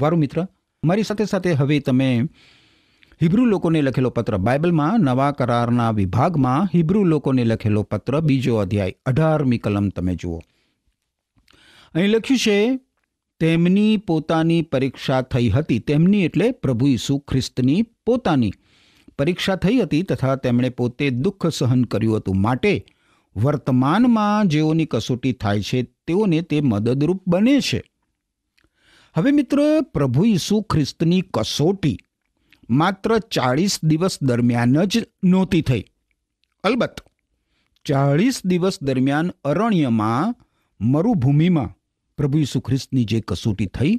વારું મિત્ર મારી સાથે સાથે હવે તમે હિબ્રુ લોકોને લખેલો પત્ર બાઇબલમાં નવા કરારના વિભાગમાં હિબ્રુ લોકોને લખેલો પત્ર બીજો અધ્યાય અઢારમી કલમ તમે જુઓ અહીં લખ્યું છે તેમની પોતાની પરીક્ષા થઈ હતી તેમની એટલે પ્રભુ ઈસુ ખ્રિસ્તની પોતાની પરીક્ષા થઈ હતી તથા તેમણે પોતે દુઃખ સહન કર્યું હતું માટે વર્તમાનમાં જેઓની કસોટી થાય છે તેઓને તે મદદરૂપ બને છે હવે મિત્ર પ્રભુ ઈસુ ખ્રિસ્તની કસોટી માત્ર ચાળીસ દિવસ દરમિયાન જ નહોતી થઈ અલબત્ત ચાળીસ દિવસ દરમિયાન અરણ્યમાં મરુભૂમિમાં પ્રભુ ઈસુ ખ્રિસ્તની જે કસોટી થઈ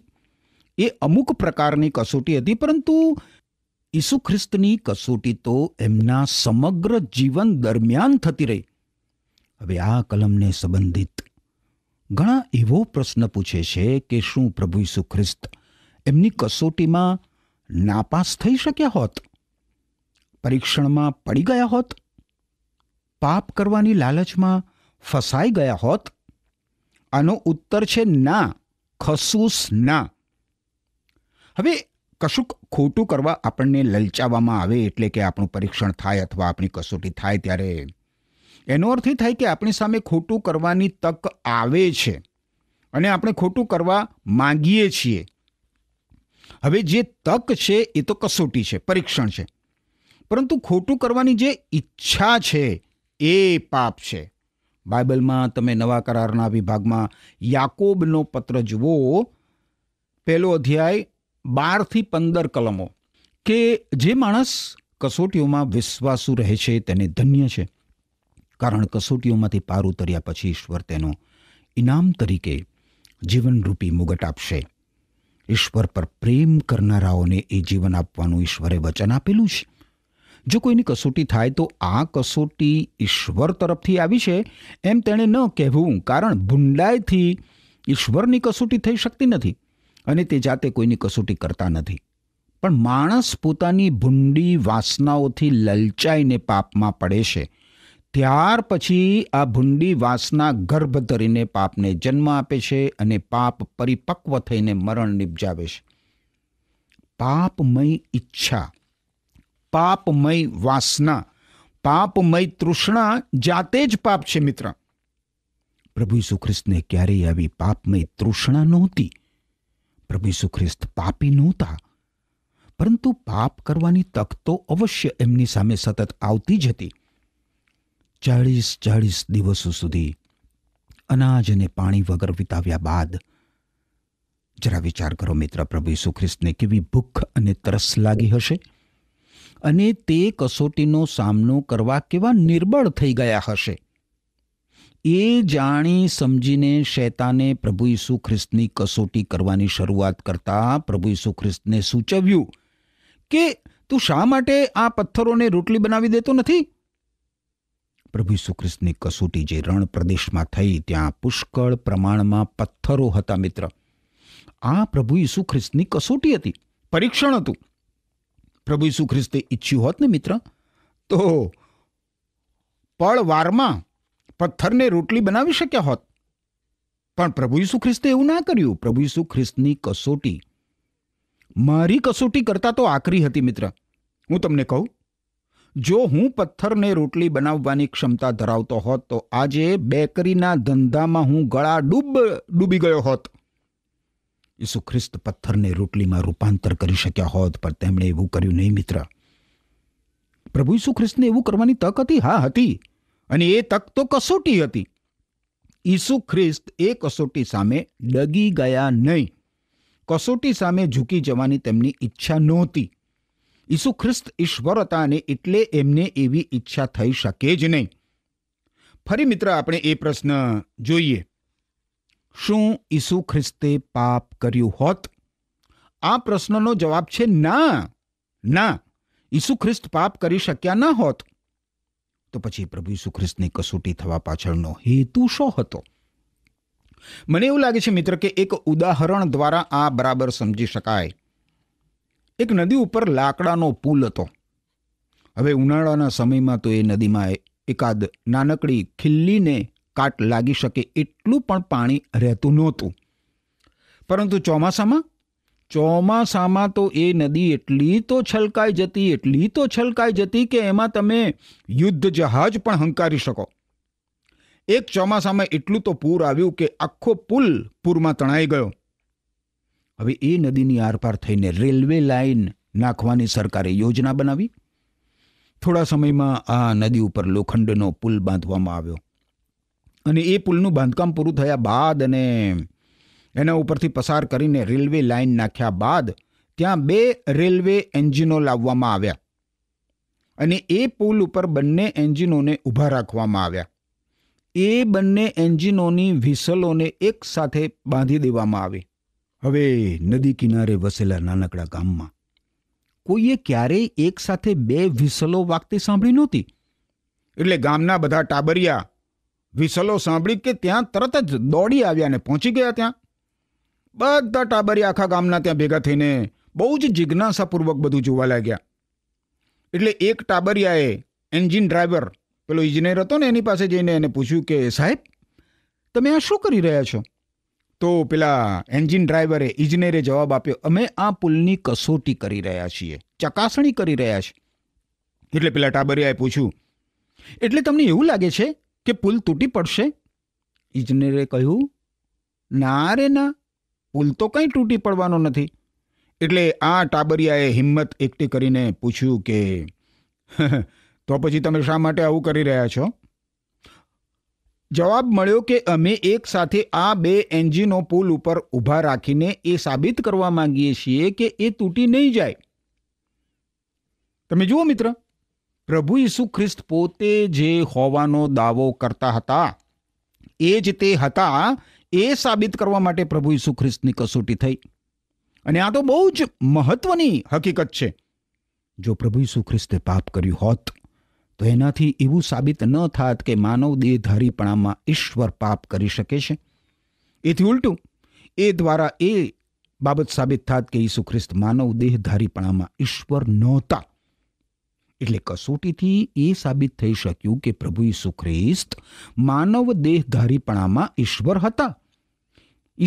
એ અમુક પ્રકારની કસોટી હતી પરંતુ ઈસુ ખ્રિસ્તની કસોટી તો એમના સમગ્ર જીવન દરમિયાન થતી રહી હવે આ કલમને સંબંધિત ઘણા એવો પ્રશ્ન પૂછે છે કે શું પ્રભુ ઈસુ ખ્રિસ્ત એમની કસોટીમાં નાપાસ થઈ શક્યા હોત પરીક્ષણમાં પડી ગયા હોત પાપ કરવાની લાલચમાં ફસાઈ ગયા હોત આનો ઉત્તર છે ના ખસૂસ ના હવે કશુંક ખોટું કરવા આપણને લલચાવવામાં આવે એટલે કે આપણું પરીક્ષણ થાય અથવા આપણી કસોટી થાય ત્યારે એનો અર્થ એ થાય કે આપણી સામે ખોટું કરવાની તક આવે છે અને આપણે ખોટું કરવા માંગીએ છીએ હવે જે તક છે એ તો કસોટી છે પરીક્ષણ છે પરંતુ ખોટું કરવાની જે ઈચ્છા છે એ પાપ છે બાઇબલમાં તમે નવા કરારના વિભાગમાં યાકોબનો પત્ર જુઓ પહેલો અધ્યાય બારથી પંદર કલમો કે જે માણસ કસોટીઓમાં વિશ્વાસુ રહે છે તેને ધન્ય છે કારણ કસોટીઓમાંથી પાર ઉતર્યા પછી ઈશ્વર તેનો ઇનામ તરીકે જીવનરૂપી મુગટ આપશે ઈશ્વર પર પ્રેમ કરનારાઓને એ જીવન આપવાનું ઈશ્વરે વચન આપેલું છે જો કોઈની કસોટી થાય તો આ કસોટી ઈશ્વર તરફથી આવી છે એમ તેણે ન કહેવું કારણ ભૂંડાઈથી ઈશ્વરની કસોટી થઈ શકતી નથી અને તે જાતે કોઈની કસોટી કરતા નથી પણ માણસ પોતાની ભૂંડી વાસનાઓથી લલચાઈને પાપમાં પડે છે ત્યાર પછી આ ભૂંડી વાસના ગર્ભ ધરીને પાપને જન્મ આપે છે અને પાપ પરિપક્વ થઈને મરણ નિપજાવે છે પાપમય ઈચ્છા પાપમય વાસના પાપમય તૃષ્ણા જાતે જ પાપ છે મિત્ર પ્રભુ ઈસુ ક્યારેય આવી પાપમય તૃષ્ણા નહોતી પ્રભુ સુખ્રિસ્ત પાપી નહોતા પરંતુ પાપ કરવાની તક તો અવશ્ય એમની સામે સતત આવતી જ હતી ચાળીસ ચાળીસ દિવસો સુધી અનાજ અને પાણી વગર વિતાવ્યા બાદ જરા વિચાર કરો મિત્ર પ્રભુ ઈસુ ખ્રિસ્તને કેવી ભૂખ અને તરસ લાગી હશે અને તે કસોટીનો સામનો કરવા કેવા નિર્બળ થઈ ગયા હશે એ જાણી સમજીને શૈતાને પ્રભુ ઈસુ ખ્રિસ્તની કસોટી કરવાની શરૂઆત કરતા પ્રભુ ઈસુ ખ્રિસ્તને સૂચવ્યું કે તું શા માટે આ પથ્થરોને રોટલી બનાવી દેતો નથી પ્રભુ ઈસુ કસોટી જે રણ પ્રદેશમાં થઈ ત્યાં પુષ્કળ પ્રમાણમાં પથ્થરો હતા મિત્ર આ પ્રભુ ઈસુ ખ્રિસ્તની કસોટી હતી પરીક્ષણ હતું પ્રભુ ઈસુ ખ્રિસ્તે ઈચ્છ્યું હોત ને મિત્ર તો પળવારમાં પથ્થરને રોટલી બનાવી શક્યા હોત પણ પ્રભુ ઈસુ ખ્રિસ્તે એવું ના કર્યું પ્રભુ ઈસુ ખ્રિસ્તની કસોટી મારી કસોટી કરતાં તો આકરી હતી મિત્ર હું તમને કહું જો હું પથ્થરને રોટલી બનાવવાની ક્ષમતા ધરાવતો હોત તો આજે બેકરીના ધંધામાં હું ગળા ડૂબ ડૂબી ગયો હોત ઈસુ ખ્રિસ્ત પથ્થરને રોટલીમાં રૂપાંતર કરી શક્યા હોત પણ તેમણે એવું કર્યું નહીં મિત્ર પ્રભુ ઈસુ ખ્રિસ્તને એવું કરવાની તક હતી હા હતી અને એ તક તો કસોટી હતી ઈસુ ખ્રિસ્ત એ કસોટી સામે ડગી ગયા નહીં કસોટી સામે ઝૂકી જવાની તેમની ઈચ્છા નહોતી ઈસુ ખ્રિસ્ત ઈશ્વર હતા અને એટલે એમને એવી ઈચ્છા થઈ શકે જ નહીં ફરી મિત્ર આપણે એ પ્રશ્ન જોઈએ શું ઈસુ ખ્રિસ્તે પાપ કર્યું હોત આ પ્રશ્નનો જવાબ છે ના ના ઈસુ ખ્રિસ્ત પાપ કરી શક્યા ન હોત તો પછી પ્રભુ ઈસુ ખ્રિસ્તની કસોટી થવા પાછળનો હેતુ શો હતો મને એવું લાગે છે મિત્ર કે એક ઉદાહરણ દ્વારા આ બરાબર સમજી શકાય એક નદી ઉપર લાકડાનો પુલ હતો હવે ઉનાળાના સમયમાં તો એ નદીમાં એકાદ નાનકડી ખિલ્લીને કાટ લાગી શકે એટલું પણ પાણી રહેતું નહોતું પરંતુ ચોમાસામાં ચોમાસામાં તો એ નદી એટલી તો છલકાઈ જતી એટલી તો છલકાઈ જતી કે એમાં તમે યુદ્ધ જહાજ પણ હંકારી શકો એક ચોમાસામાં એટલું તો પૂર આવ્યું કે આખો પુલ પૂરમાં તણાઈ ગયો હવે એ નદીની આરપાર થઈને રેલવે લાઇન નાખવાની સરકારે યોજના બનાવી થોડા સમયમાં આ નદી ઉપર લોખંડનો પુલ બાંધવામાં આવ્યો અને એ પુલનું બાંધકામ પૂરું થયા બાદ અને એના ઉપરથી પસાર કરીને રેલવે લાઇન નાખ્યા બાદ ત્યાં બે રેલવે એન્જિનો લાવવામાં આવ્યા અને એ પુલ ઉપર બંને એન્જિનોને ઊભા રાખવામાં આવ્યા એ બંને એન્જિનોની વ્હીસલોને એકસાથે બાંધી દેવામાં આવી હવે નદી કિનારે વસેલા નાનકડા ગામમાં કોઈએ ક્યારેય એક સાથે બે વિસલો વાગતી સાંભળી નહોતી એટલે ગામના બધા ટાબરિયા વિસલો સાંભળી કે ત્યાં તરત જ દોડી આવ્યા ને પહોંચી ગયા ત્યાં બધા ટાબરિયા આખા ગામના ત્યાં ભેગા થઈને બહુ જ જિજ્ઞાસાપૂર્વક બધું જોવા લાગ્યા એટલે એક ટાબરિયાએ એન્જિન ડ્રાઈવર પેલો ઇજનેર હતો ને એની પાસે જઈને એને પૂછ્યું કે સાહેબ તમે આ શું કરી રહ્યા છો તો પેલા એન્જિન ડ્રાઈવરે ઇજનેરે જવાબ આપ્યો અમે આ પુલની કસોટી કરી રહ્યા છીએ ચકાસણી કરી રહ્યા છીએ એટલે પેલા ટાબરિયાએ પૂછ્યું એટલે તમને એવું લાગે છે કે પુલ તૂટી પડશે ઇજનેરે કહ્યું ના રે ના પુલ તો કંઈ તૂટી પડવાનો નથી એટલે આ ટાબરિયાએ હિંમત એકઠી કરીને પૂછ્યું કે તો પછી તમે શા માટે આવું કરી રહ્યા છો જવાબ મળ્યો કે અમે એક સાથે આ બે એન્જિનો પુલ ઉપર ઊભા રાખીને એ સાબિત કરવા માંગીએ છીએ કે એ તૂટી નહીં જાય તમે જુઓ મિત્ર પ્રભુ ઈસુ ખ્રિસ્ત પોતે જે હોવાનો દાવો કરતા હતા એ જ તે હતા એ સાબિત કરવા માટે પ્રભુ ઈસુ ખ્રિસ્તની કસોટી થઈ અને આ તો બહુ જ મહત્વની હકીકત છે જો પ્રભુ ઈસુ ખ્રિસ્તે પાપ કર્યું હોત વહેનાથી એવું સાબિત ન થાત કે માનવ દેહધારીપણામાં ઈશ્વર પાપ કરી શકે છે એથી ઉલટું એ દ્વારા એ બાબત સાબિત થાત કે ઈસુ ખ્રિસ્ત માનવ દેહધારીપણામાં ઈશ્વર નહોતા એટલે કસોટીથી એ સાબિત થઈ શક્યું કે પ્રભુ ઈસુ ખ્રિસ્ત માનવ દેહધારીપણામાં ઈશ્વર હતા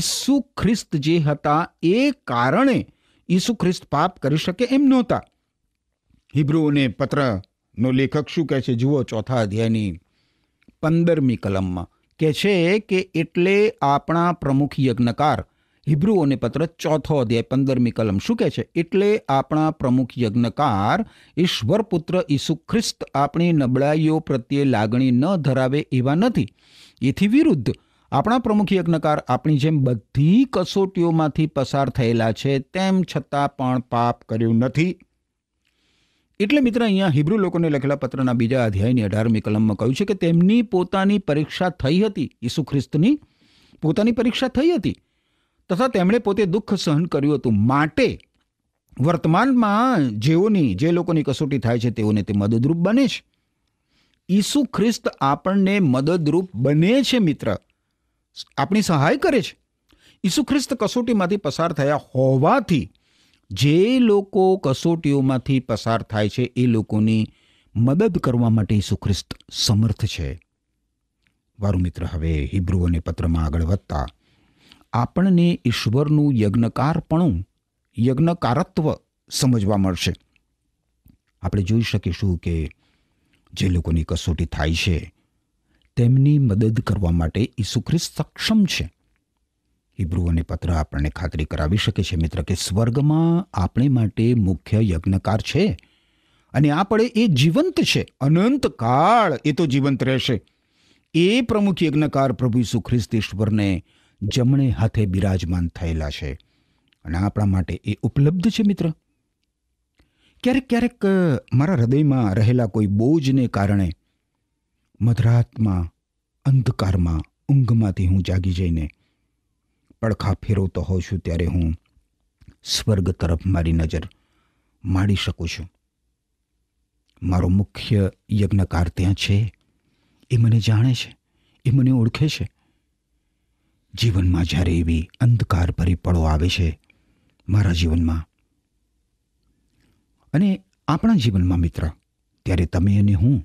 ઈસુ ખ્રિસ્ત જે હતા એ કારણે ઈસુ ખ્રિસ્ત પાપ કરી શકે એમ નહોતા હિબ્રુઓને પત્ર નો લેખક શું કહે છે જુઓ ચોથા અધ્યાયની પંદરમી કલમમાં કહે છે કે એટલે આપણા પ્રમુખ યજ્ઞકાર હિબ્રુઓને પત્ર ચોથો અધ્યાય પંદરમી કલમ શું કહે છે એટલે આપણા પ્રમુખ યજ્ઞકાર ઈશ્વરપુત્ર ઈસુ ખ્રિસ્ત આપણી નબળાઈઓ પ્રત્યે લાગણી ન ધરાવે એવા નથી એથી વિરુદ્ધ આપણા પ્રમુખ યજ્ઞકાર આપણી જેમ બધી કસોટીઓમાંથી પસાર થયેલા છે તેમ છતાં પણ પાપ કર્યું નથી એટલે મિત્ર અહીંયા હિબ્રુ લોકોને લખેલા પત્રના બીજા અધ્યાયની અઢારમી કલમમાં કહ્યું છે કે તેમની પોતાની પરીક્ષા થઈ હતી ઈસુ ખ્રિસ્તની પોતાની પરીક્ષા થઈ હતી તથા તેમણે પોતે દુઃખ સહન કર્યું હતું માટે વર્તમાનમાં જેઓની જે લોકોની કસોટી થાય છે તેઓને તે મદદરૂપ બને છે ઈસુ ખ્રિસ્ત આપણને મદદરૂપ બને છે મિત્ર આપણી સહાય કરે છે ઈસુ ખ્રિસ્ત કસોટીમાંથી પસાર થયા હોવાથી જે લોકો કસોટીઓમાંથી પસાર થાય છે એ લોકોની મદદ કરવા માટે સુખ્રિસ્ત સમર્થ છે વારું મિત્ર હવે હિબ્રુઓને પત્રમાં આગળ વધતા આપણને ઈશ્વરનું યજ્ઞકારપણું યજ્ઞકારત્વ સમજવા મળશે આપણે જોઈ શકીશું કે જે લોકોની કસોટી થાય છે તેમની મદદ કરવા માટે ઈસુ ખ્રિસ્ત સક્ષમ છે હિબ્રુ અને પત્ર આપણને ખાતરી કરાવી શકે છે મિત્ર કે સ્વર્ગમાં આપણે માટે મુખ્ય યજ્ઞકાર છે અને આપણે એ જીવંત છે અનંત કાળ એ તો જીવંત રહેશે એ પ્રમુખ યજ્ઞકાર પ્રભુ ઈસુ ખ્રિસ્તેશ્વરને જમણે હાથે બિરાજમાન થયેલા છે અને આપણા માટે એ ઉપલબ્ધ છે મિત્ર ક્યારેક ક્યારેક મારા હૃદયમાં રહેલા કોઈ બોજને કારણે મધરાતમાં અંધકારમાં ઊંઘમાંથી હું જાગી જઈને પડખા ફેરવતો હોઉં છું ત્યારે હું સ્વર્ગ તરફ મારી નજર માડી શકું છું મારો મુખ્ય યજ્ઞકાર ત્યાં છે એ મને જાણે છે એ મને ઓળખે છે જીવનમાં જ્યારે એવી અંધકાર ભરી પળો આવે છે મારા જીવનમાં અને આપણા જીવનમાં મિત્ર ત્યારે તમે અને હું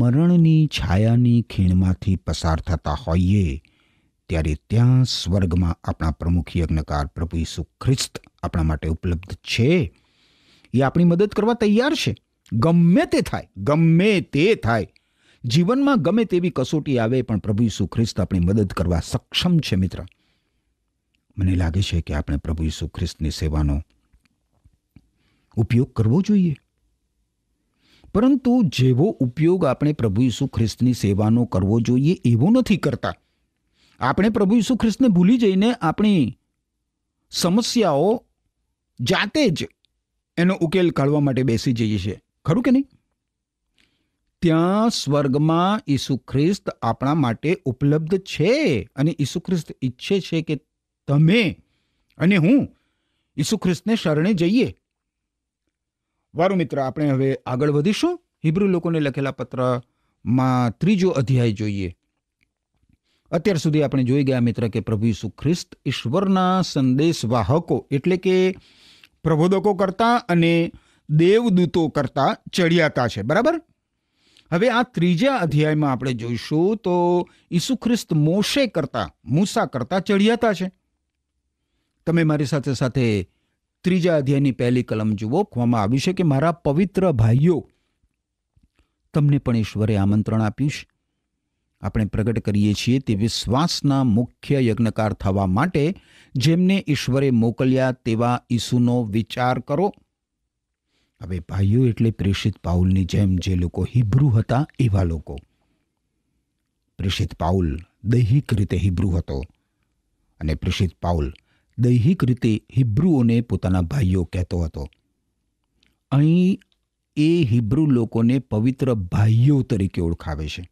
મરણની છાયાની ખીણમાંથી પસાર થતા હોઈએ ત્યારે ત્યાં સ્વર્ગમાં આપણા પ્રમુખ યજ્ઞકાર પ્રભુ ઈસુ ખ્રિસ્ત આપણા માટે ઉપલબ્ધ છે એ આપણી મદદ કરવા તૈયાર છે ગમે તે થાય ગમે તે થાય જીવનમાં ગમે તેવી કસોટી આવે પણ પ્રભુ ઈસુ ખ્રિસ્ત આપણી મદદ કરવા સક્ષમ છે મિત્ર મને લાગે છે કે આપણે પ્રભુ ઈસુ ખ્રિસ્તની સેવાનો ઉપયોગ કરવો જોઈએ પરંતુ જેવો ઉપયોગ આપણે પ્રભુ ઈસુ ખ્રિસ્તની સેવાનો કરવો જોઈએ એવો નથી કરતા આપણે પ્રભુ ઈસુ ખ્રિસ્તને ભૂલી જઈને આપણી સમસ્યાઓ જાતે જ એનો ઉકેલ કાઢવા માટે બેસી જઈએ છીએ ખરું કે નહીં ત્યાં સ્વર્ગમાં ઈસુ ખ્રિસ્ત આપણા માટે ઉપલબ્ધ છે અને ઈસુ ખ્રિસ્ત ઈચ્છે છે કે તમે અને હું ઈસુ ખ્રિસ્તને શરણે જઈએ વારું મિત્ર આપણે હવે આગળ વધીશું હિબ્રુ લોકોને લખેલા પત્રમાં ત્રીજો અધ્યાય જોઈએ અત્યાર સુધી આપણે જોઈ ગયા મિત્ર કે પ્રભુ ઈસુ ખ્રિસ્ત ઈશ્વરના સંદેશવાહકો એટલે કે પ્રબોધકો કરતાં અને દેવદૂતો કરતાં ચડિયાતા છે બરાબર હવે આ ત્રીજા અધ્યાયમાં આપણે જોઈશું તો ઈસુ ખ્રિસ્ત મોશે કરતાં મૂસા કરતાં ચડિયાતા છે તમે મારી સાથે સાથે ત્રીજા અધ્યાયની પહેલી કલમ જુઓ કહેવામાં આવ્યું છે કે મારા પવિત્ર ભાઈઓ તમને પણ ઈશ્વરે આમંત્રણ આપ્યું છે આપણે પ્રગટ કરીએ છીએ તે વિશ્વાસના મુખ્ય યજ્ઞકાર થવા માટે જેમને ઈશ્વરે મોકલ્યા તેવા ઈસુનો વિચાર કરો હવે ભાઈઓ એટલે પ્રેષિત પાઉલની જેમ જે લોકો હિબ્રુ હતા એવા લોકો પ્રેષિત પાઉલ દૈહિક રીતે હિબ્રુ હતો અને પ્રેષિત પાઉલ દૈહિક રીતે હિબ્રુઓને પોતાના ભાઈઓ કહેતો હતો અહીં એ હિબ્રુ લોકોને પવિત્ર ભાઈઓ તરીકે ઓળખાવે છે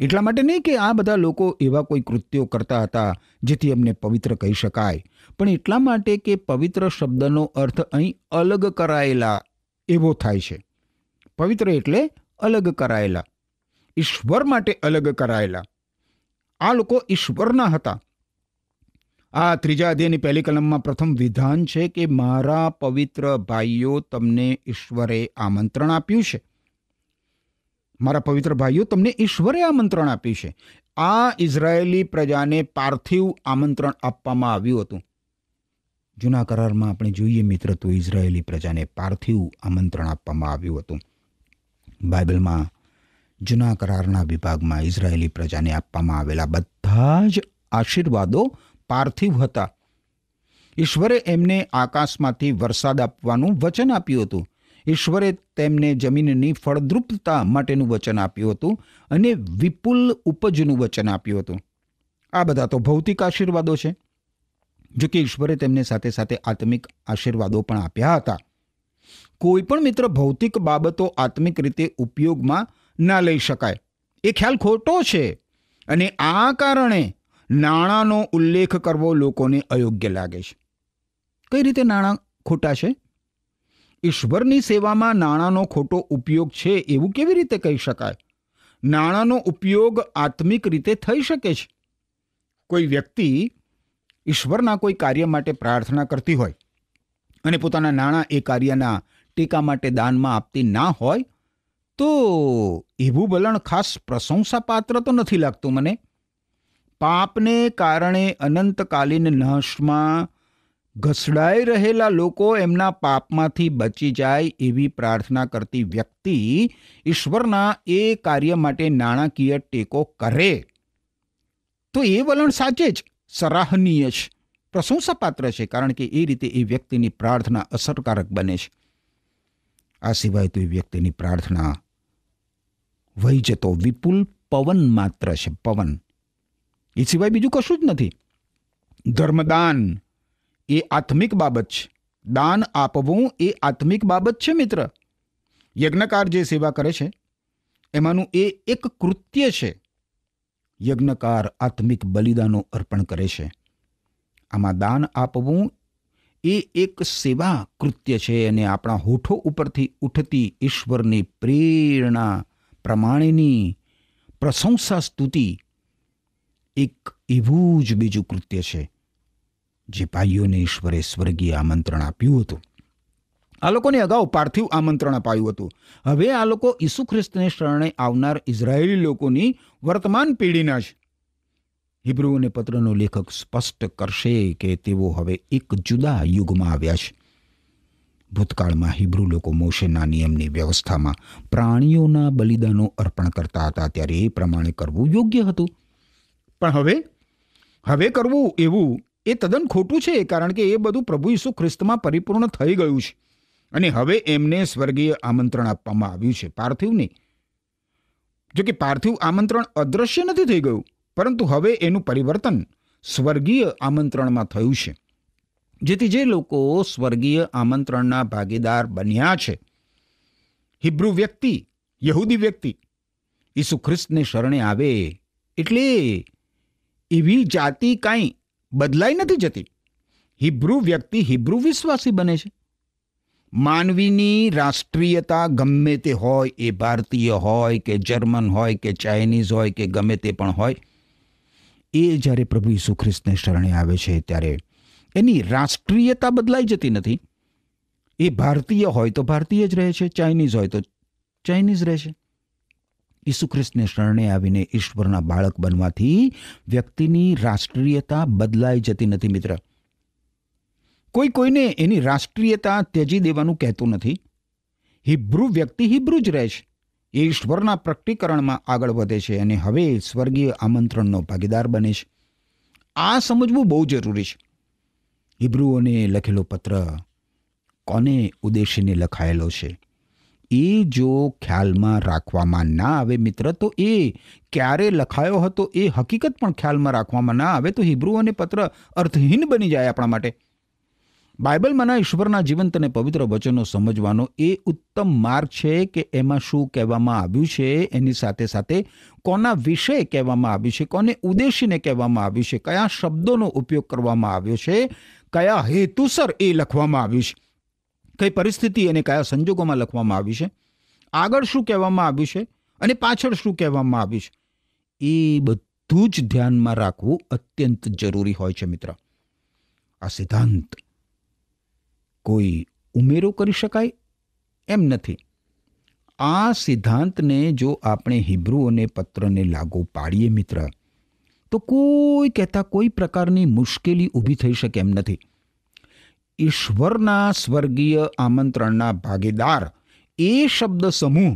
એટલા માટે નહીં કે આ બધા લોકો એવા કોઈ કૃત્યો કરતા હતા જેથી એમને પવિત્ર કહી શકાય પણ એટલા માટે કે પવિત્ર શબ્દનો અર્થ અહીં અલગ કરાયેલા એવો થાય છે પવિત્ર એટલે અલગ કરાયેલા ઈશ્વર માટે અલગ કરાયેલા આ લોકો ઈશ્વરના હતા આ ત્રીજા અધ્યયની પહેલી કલમમાં પ્રથમ વિધાન છે કે મારા પવિત્ર ભાઈઓ તમને ઈશ્વરે આમંત્રણ આપ્યું છે મારા પવિત્ર ભાઈઓ તમને ઈશ્વરે આમંત્રણ આપ્યું છે આ ઇઝરાયેલી પ્રજાને પાર્થિવ આમંત્રણ આપવામાં આવ્યું હતું જૂના કરારમાં આપણે જોઈએ મિત્ર તો ઇઝરાયેલી પ્રજાને પાર્થિવ આમંત્રણ આપવામાં આવ્યું હતું બાઇબલમાં જૂના કરારના વિભાગમાં ઇઝરાયેલી પ્રજાને આપવામાં આવેલા બધા જ આશીર્વાદો પાર્થિવ હતા ઈશ્વરે એમને આકાશમાંથી વરસાદ આપવાનું વચન આપ્યું હતું ઈશ્વરે તેમને જમીનની ફળદ્રુપતા માટેનું વચન આપ્યું હતું અને વિપુલ ઉપજનું વચન આપ્યું હતું આ બધા તો ભૌતિક આશીર્વાદો છે જો કે ઈશ્વરે તેમને સાથે સાથે આત્મિક આશીર્વાદો પણ આપ્યા હતા કોઈ પણ મિત્ર ભૌતિક બાબતો આત્મિક રીતે ઉપયોગમાં ના લઈ શકાય એ ખ્યાલ ખોટો છે અને આ કારણે નાણાંનો ઉલ્લેખ કરવો લોકોને અયોગ્ય લાગે છે કઈ રીતે નાણાં ખોટા છે ઈશ્વરની સેવામાં નાણાંનો ખોટો ઉપયોગ છે એવું કેવી રીતે કહી શકાય નાણાંનો ઉપયોગ આત્મિક રીતે થઈ શકે છે કોઈ વ્યક્તિ ઈશ્વરના કોઈ કાર્ય માટે પ્રાર્થના કરતી હોય અને પોતાના નાણાં એ કાર્યના ટેકા માટે દાનમાં આપતી ના હોય તો એવું વલણ ખાસ પ્રશંસાપાત્ર તો નથી લાગતું મને પાપને કારણે અનંતકાલીન નહશમાં ઘસડાઈ રહેલા લોકો એમના પાપમાંથી બચી જાય એવી પ્રાર્થના કરતી વ્યક્તિ ઈશ્વરના એ કાર્ય માટે નાણાકીય ટેકો કરે તો એ વલણ સાચે જ સરાહનીય છે પ્રશંસાપાત્ર છે કારણ કે એ રીતે એ વ્યક્તિની પ્રાર્થના અસરકારક બને છે આ સિવાય તો એ વ્યક્તિની પ્રાર્થના વહી જતો વિપુલ પવન માત્ર છે પવન એ સિવાય બીજું કશું જ નથી ધર્મદાન એ આત્મિક બાબત છે દાન આપવું એ આત્મિક બાબત છે મિત્ર યજ્ઞકાર જે સેવા કરે છે એમાંનું એ એક કૃત્ય છે યજ્ઞકાર આત્મિક બલિદાનો અર્પણ કરે છે આમાં દાન આપવું એ એક સેવા કૃત્ય છે અને આપણા હોઠો ઉપરથી ઉઠતી ઈશ્વરની પ્રેરણા પ્રમાણેની પ્રશંસા સ્તુતિ એક એવું જ બીજું કૃત્ય છે જે ભાઈઓને ઈશ્વરે સ્વર્ગીય આમંત્રણ આપ્યું હતું આ લોકોને અગાઉ પાર્થિવ આમંત્રણ અપાયું હતું હવે આ લોકો ઈસુ ખ્રિસ્તને શરણે આવનાર ઇઝરાયેલી લોકોની વર્તમાન પેઢીના જ હિબ્રુઓને પત્રનો લેખક સ્પષ્ટ કરશે કે તેઓ હવે એક જુદા યુગમાં આવ્યા છે ભૂતકાળમાં હિબ્રુ લોકો મોશેના નિયમની વ્યવસ્થામાં પ્રાણીઓના બલિદાનો અર્પણ કરતા હતા ત્યારે એ પ્રમાણે કરવું યોગ્ય હતું પણ હવે હવે કરવું એવું એ તદ્દન ખોટું છે કારણ કે એ બધું પ્રભુ ઈસુ ખ્રિસ્તમાં પરિપૂર્ણ થઈ ગયું છે અને હવે એમને સ્વર્ગીય આમંત્રણ આપવામાં આવ્યું છે પાર્થિવ નહીં જો કે પાર્થિવ આમંત્રણ અદ્રશ્ય નથી થઈ ગયું પરંતુ હવે એનું પરિવર્તન સ્વર્ગીય આમંત્રણમાં થયું છે જેથી જે લોકો સ્વર્ગીય આમંત્રણના ભાગીદાર બન્યા છે હિબ્રુ વ્યક્તિ યહૂદી વ્યક્તિ ઈસુ ખ્રિસ્તને શરણે આવે એટલે એવી જાતિ કાંઈ બદલાઈ નથી જતી હિબ્રુ વ્યક્તિ હિબ્રુ વિશ્વાસી બને છે માનવીની રાષ્ટ્રીયતા ગમે તે હોય એ ભારતીય હોય કે જર્મન હોય કે ચાઇનીઝ હોય કે ગમે તે પણ હોય એ જ્યારે પ્રભુ ઈસુ ખ્રિસ્તને શરણે આવે છે ત્યારે એની રાષ્ટ્રીયતા બદલાઈ જતી નથી એ ભારતીય હોય તો ભારતીય જ રહે છે ચાઇનીઝ હોય તો ચાઇનીઝ રહે છે ખ્રિસ્તને શરણે આવીને ઈશ્વરના બાળક બનવાથી વ્યક્તિની રાષ્ટ્રીયતા બદલાઈ જતી નથી મિત્ર કોઈ કોઈને એની રાષ્ટ્રીયતા ત્યજી દેવાનું કહેતું નથી હિબ્રુ વ્યક્તિ હિબ્રુ જ રહે છે એ ઈશ્વરના પ્રકટીકરણમાં આગળ વધે છે અને હવે સ્વર્ગીય આમંત્રણનો ભાગીદાર બને છે આ સમજવું બહુ જરૂરી છે હિબ્રુઓને લખેલો પત્ર કોને ઉદ્દેશીને લખાયેલો છે એ જો ખ્યાલમાં રાખવામાં ના આવે મિત્ર તો એ ક્યારે લખાયો હતો એ હકીકત પણ ખ્યાલમાં રાખવામાં ના આવે તો હિબ્રુ અને પત્ર અર્થહીન બની જાય આપણા માટે બાઇબલમાંના ઈશ્વરના જીવંત અને પવિત્ર વચનો સમજવાનો એ ઉત્તમ માર્ગ છે કે એમાં શું કહેવામાં આવ્યું છે એની સાથે સાથે કોના વિષય કહેવામાં આવ્યું છે કોને ઉદ્દેશીને કહેવામાં આવ્યું છે કયા શબ્દોનો ઉપયોગ કરવામાં આવ્યો છે કયા હેતુસર એ લખવામાં આવ્યું છે કઈ પરિસ્થિતિ અને કયા સંજોગોમાં લખવામાં આવી છે આગળ શું કહેવામાં આવ્યું છે અને પાછળ શું કહેવામાં આવ્યું છે એ બધું જ ધ્યાનમાં રાખવું અત્યંત જરૂરી હોય છે મિત્ર આ સિદ્ધાંત કોઈ ઉમેરો કરી શકાય એમ નથી આ સિદ્ધાંતને જો આપણે હિબ્રુ અને પત્રને લાગુ પાડીએ મિત્ર તો કોઈ કહેતા કોઈ પ્રકારની મુશ્કેલી ઊભી થઈ શકે એમ નથી ઈશ્વરના સ્વર્ગીય આમંત્રણના ભાગીદાર એ શબ્દ સમૂહ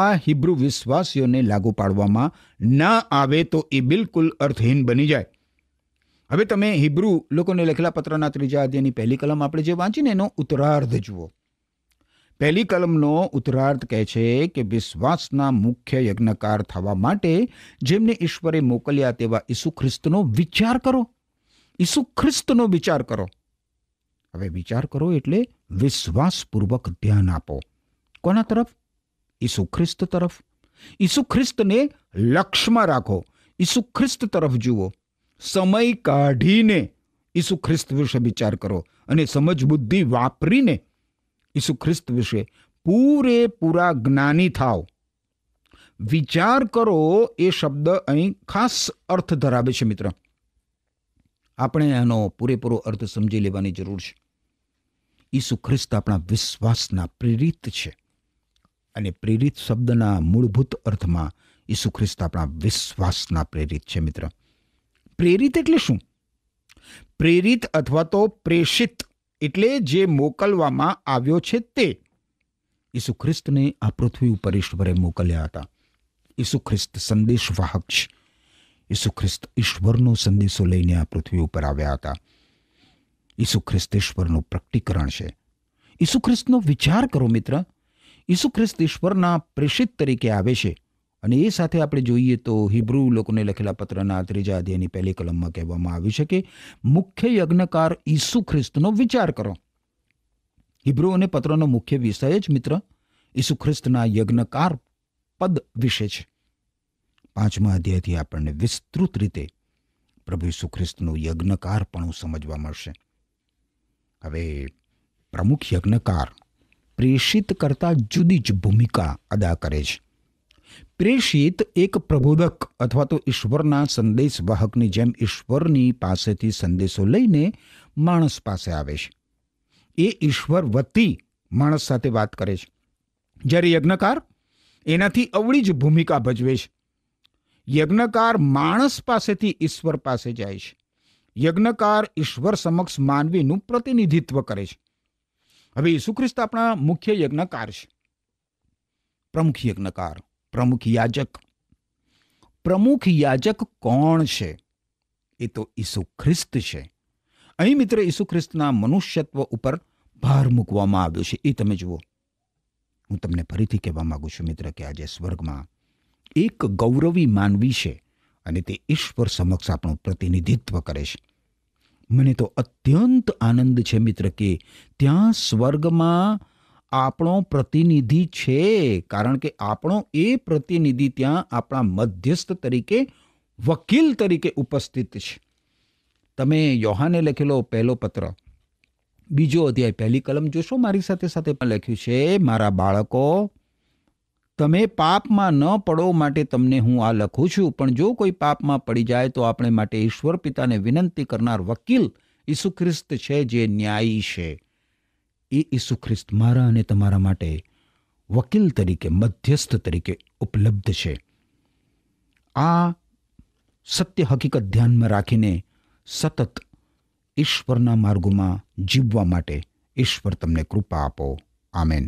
આ હિબ્રુ વિશ્વાસીઓને લાગુ પાડવામાં ન આવે તો એ બિલકુલ અર્થહીન બની જાય હવે તમે હિબ્રુ લોકોને લખેલા પત્રના ત્રીજા અધ્યાયની પહેલી કલમ આપણે જે વાંચીને એનો ઉત્તરાર્ધ જુઓ પહેલી કલમનો ઉત્તરાર્ધ કહે છે કે વિશ્વાસના મુખ્ય યજ્ઞકાર થવા માટે જેમને ઈશ્વરે મોકલ્યા તેવા ઈસુ ખ્રિસ્તનો વિચાર કરો ઈસુ ખ્રિસ્તનો વિચાર કરો હવે વિચાર કરો એટલે વિશ્વાસપૂર્વક ધ્યાન આપો કોના તરફ ઈસુ ખ્રિસ્ત તરફ ઈસુ ખ્રિસ્તને લક્ષમાં રાખો ઈસુ ખ્રિસ્ત તરફ જુઓ સમય કાઢીને ઈસુ ખ્રિસ્ત વિશે વિચાર કરો અને સમજ બુદ્ધિ વાપરીને ઈસુ ખ્રિસ્ત વિશે પૂરેપૂરા જ્ઞાની થાવ વિચાર કરો એ શબ્દ અહીં ખાસ અર્થ ધરાવે છે મિત્ર આપણે આનો પૂરેપૂરો અર્થ સમજી લેવાની જરૂર છે ઈસુ ખ્રિસ્ત આપણા વિશ્વાસના પ્રેરિત છે અને પ્રેરિત શબ્દના મૂળભૂત અર્થમાં ઈસુ ખ્રિસ્ત આપણા વિશ્વાસના પ્રેરિત છે મિત્ર પ્રેરિત એટલે શું પ્રેરિત અથવા તો પ્રેષિત એટલે જે મોકલવામાં આવ્યો છે તે ઈસુ ખ્રિસ્તને આ પૃથ્વી ઉપર ઈશ્વરે મોકલ્યા હતા ઈસુ ખ્રિસ્ત સંદેશવાહક છે ઈસુ ખ્રિસ્ત ઈશ્વરનો સંદેશો લઈને આ પૃથ્વી ઉપર આવ્યા હતા ઈસુ ખ્રિસ્ત ઈશ્વરનું પ્રકટીકરણ છે ઈસુ ખ્રિસ્તનો વિચાર કરો મિત્ર ઈસુ ખ્રિસ્ત ઈશ્વરના પ્રેષિત તરીકે આવે છે અને એ સાથે આપણે જોઈએ તો હિબ્રુ લોકોને લખેલા પત્રના ત્રીજા અધ્યાયની પહેલી કલમમાં કહેવામાં આવ્યું છે કે મુખ્ય યજ્ઞકાર ઈસુ ખ્રિસ્તનો વિચાર કરો હિબ્રુ અને પત્રનો મુખ્ય વિષય જ મિત્ર ઈસુ ખ્રિસ્તના યજ્ઞકાર પદ વિશે છે પાંચમા અધ્યાયથી આપણને વિસ્તૃત રીતે પ્રભુ ઈસુ ખ્રિસ્તનું યજ્ઞકાર પણ સમજવા મળશે હવે પ્રમુખ યજ્ઞકાર પ્રેષિત કરતાં જુદી જ ભૂમિકા અદા કરે છે પ્રેષિત એક પ્રબોધક અથવા તો ઈશ્વરના સંદેશવાહકની જેમ ઈશ્વરની પાસેથી સંદેશો લઈને માણસ પાસે આવે છે એ ઈશ્વર વતી માણસ સાથે વાત કરે છે જ્યારે યજ્ઞકાર એનાથી અવળી જ ભૂમિકા ભજવે છે યજ્ઞકાર માણસ પાસેથી ઈશ્વર પાસે જાય છે યજ્ઞકાર ઈશ્વર સમક્ષ માનવીનું પ્રતિનિધિત્વ કરે છે હવે ઈસુ ખ્રિસ્ત આપણા મુખ્ય યજ્ઞકાર છે પ્રમુખ યજ્ઞકાર પ્રમુખ યાજક પ્રમુખ યાજક કોણ છે એ તો ઈસુ ખ્રિસ્ત છે અહીં મિત્ર ઈસુ ખ્રિસ્તના મનુષ્યત્વ ઉપર ભાર મૂકવામાં આવ્યો છે એ તમે જુઓ હું તમને ફરીથી કહેવા માગું છું મિત્ર કે આજે સ્વર્ગમાં એક ગૌરવી માનવી છે અને તે ઈશ્વર સમક્ષ આપણું પ્રતિનિધિત્વ કરે છે મને તો અત્યંત આનંદ છે મિત્ર કે ત્યાં સ્વર્ગમાં આપણો પ્રતિનિધિ છે કારણ કે આપણો એ પ્રતિનિધિ ત્યાં આપણા મધ્યસ્થ તરીકે વકીલ તરીકે ઉપસ્થિત છે તમે યોહાને લખેલો પહેલો પત્ર બીજો અધ્યાય પહેલી કલમ જોશો મારી સાથે સાથે પણ લખ્યું છે મારા બાળકો તમે પાપમાં ન પડો માટે તમને હું આ લખું છું પણ જો કોઈ પાપમાં પડી જાય તો આપણે માટે ઈશ્વર પિતાને વિનંતી કરનાર વકીલ ઈસુ ખ્રિસ્ત છે જે ન્યાયી છે એ ઈસુ ખ્રિસ્ત મારા અને તમારા માટે વકીલ તરીકે મધ્યસ્થ તરીકે ઉપલબ્ધ છે આ સત્ય હકીકત ધ્યાનમાં રાખીને સતત ઈશ્વરના માર્ગોમાં જીવવા માટે ઈશ્વર તમને કૃપા આપો આમેન